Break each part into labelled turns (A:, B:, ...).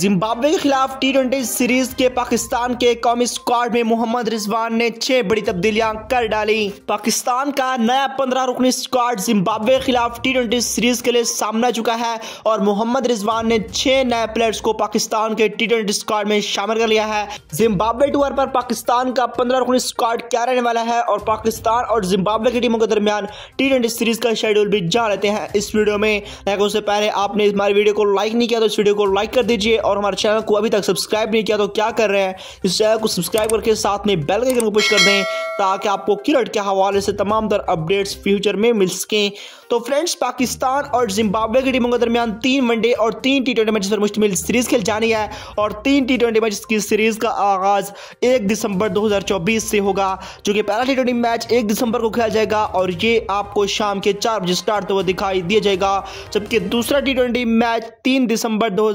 A: Zimbabwe के खिलाफ T twenty series के पाकिस्तान के कौमी स्क्वाड में मोहम्मद रिजवान ने छह बड़ी तब्दीलियां कर डाली पाकिस्तान का नया पंद्रह रुकनी स्क्वाड जिम्बाब्वे के खिलाफ टी ट्वेंटी सीरीज के लिए सामना चुका है और मोहम्मद रिजवान ने छह नए प्लेयर्स को पाकिस्तान के टी ट्वेंटी स्क्वाड में शामिल कर लिया है जिम्बाब्वे टूर पर पाकिस्तान का पंद्रह रुकनी स्क्वाड क्या रहने वाला है और पाकिस्तान और जिम्बाब्वे की टीमों के दरमियान टी ट्वेंटी सीरीज का शेड्यूल भी जान लेते हैं इस वीडियो में उससे पहले आपने हमारी वीडियो को लाइक नहीं किया तो इस वीडियो को लाइक कर दीजिए और हमारे चैनल को अभी तक सब्सक्राइब नहीं किया तो क्या कर रहे हैं इस चैनल को सब्सक्राइब करके साथ में बेल आइकन को पुश कर दें ताकि आपको किरट के हवाले से तमाम तर अपडेट्स फ्यूचर में मिल सकें तो फ्रेंड्स पाकिस्तान और जिम्बाब्वे की टीमों के दरमियान तीन वनडे और तीन टी ट्वेंटी मैचेस पर मुश्तमिल सीरीज खेल जानी है और तीन टी ट्वेंटी मैचेस की सीरीज का आगाज एक दिसंबर 2024 से होगा जो कि पहला टी ट्वेंटी मैच एक दिसंबर को खेला जाएगा और ये आपको शाम के चार बजे स्टार्ट हुआ दिखाई दिया जाएगा जबकि दूसरा टी ट्वेंटी मैच तीन दिसंबर दो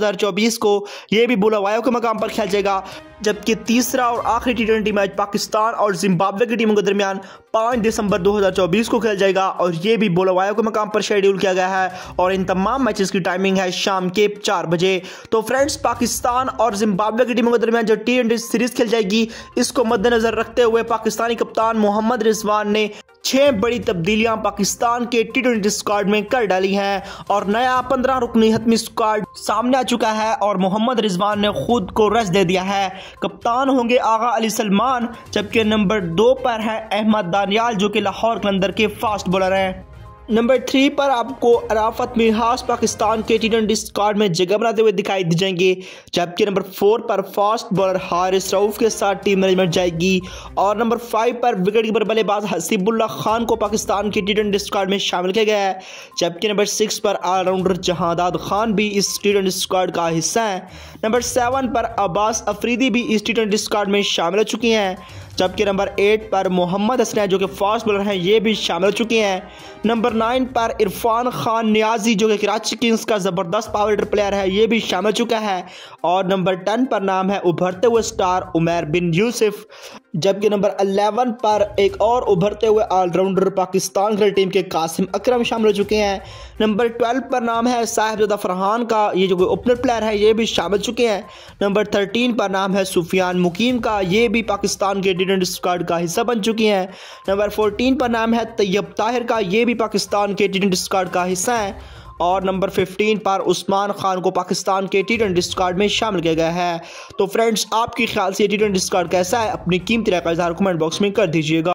A: को ये भी बुलवायों के मकाम पर जाएगा जबकि तीसरा और आखिरी टी मैच पाकिस्तान और जिम्बाब्वे की टीमों के दरमियान 5 दिसंबर 2024 को खेला जाएगा और ये भी बोलोवायो के मकाम पर शेड्यूल किया गया है और इन तमाम मैचेस की टाइमिंग है शाम के चार बजे तो फ्रेंड्स पाकिस्तान और जिम्बाब्वे की टीमों के दरमियान जो टी सीरीज खेल जाएगी इसको मद्देनजर रखते हुए पाकिस्तानी कप्तान मोहम्मद रिजवान ने छह बड़ी तब्दीलियां पाकिस्तान के टी ट्वेंटी स्क्वाड में कर डाली हैं और नया पंद्रह रुकनी हतमी स्क्वाड सामने आ चुका है और मोहम्मद रिजवान ने खुद को रस दे दिया है कप्तान होंगे आगा अली सलमान जबकि नंबर दो पर है अहमद दानियाल जो कि लाहौर कलंदर के फास्ट बॉलर हैं नंबर थ्री पर आपको अराफत मिहास पाकिस्तान के टी ट्वेंटी स्कॉड में जगह बनाते हुए दिखाई दी जाएंगे जबकि नंबर फोर पर फास्ट बॉलर हारिस रऊफ के साथ टीम मैनेजमेंट जाएगी और नंबर फाइव पर विकेट कीपर बल्लेबाज हसीबुल्ला खान को पाकिस्तान के टी ट्वेंटी स्क्वाड में शामिल किया गया है जबकि नंबर सिक्स पर ऑलराउंडर जहादाद खान भी इस टी ट्वेंटी स्क्वाड का हिस्सा है नंबर सेवन पर अब्बास अफरीदी भी इस टी ट्वेंटी स्कॉड में शामिल हो चुके हैं जबकि नंबर एट पर मोहम्मद हसनैन जो कि फास्ट बॉलर हैं ये भी शामिल हो चुके हैं नंबर नाइन पर इरफान खान न्याजी जो कि कराची किंग्स का ज़बरदस्त पावर हिटर प्लेयर है ये भी शामिल हो चुका है और नंबर टेन पर नाम है उभरते हुए स्टार उमैर बिन यूसुफ जबकि नंबर अलेवन पर एक और उभरते हुए ऑलराउंडर पाकिस्तान की टीम के कासिम अक्रम शामिल हो चुके हैं नंबर ट्वेल्व पर नाम है साहिबजदा फरहान का ये जो ओपनर प्लेयर है ये भी शामिल चुके हैं नंबर थर्टीन पर नाम है सुफियान मुकीम का ये भी पाकिस्तान के कॉन्फिडेंट स्क्वाड का हिस्सा बन चुकी हैं नंबर फोर्टीन पर नाम है तैयब ताहिर का ये भी पाकिस्तान के टी ट्वेंटी स्क्वाड का हिस्सा है और नंबर 15 पर उस्मान खान को पाकिस्तान के टी ट्वेंटी स्क्वाड में शामिल किया गया है तो फ्रेंड्स आपके ख्याल से टी ट्वेंटी स्क्वाड कैसा है अपनी कीमती राय का इजहार कमेंट बॉक्स में कर दीजिएगा